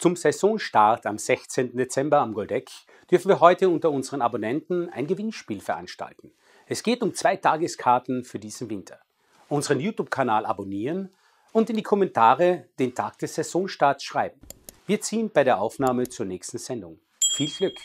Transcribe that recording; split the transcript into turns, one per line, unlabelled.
Zum Saisonstart am 16. Dezember am Goldeck dürfen wir heute unter unseren Abonnenten ein Gewinnspiel veranstalten. Es geht um zwei Tageskarten für diesen Winter. Unseren YouTube-Kanal abonnieren und in die Kommentare den Tag des Saisonstarts schreiben. Wir ziehen bei der Aufnahme zur nächsten Sendung. Viel Glück!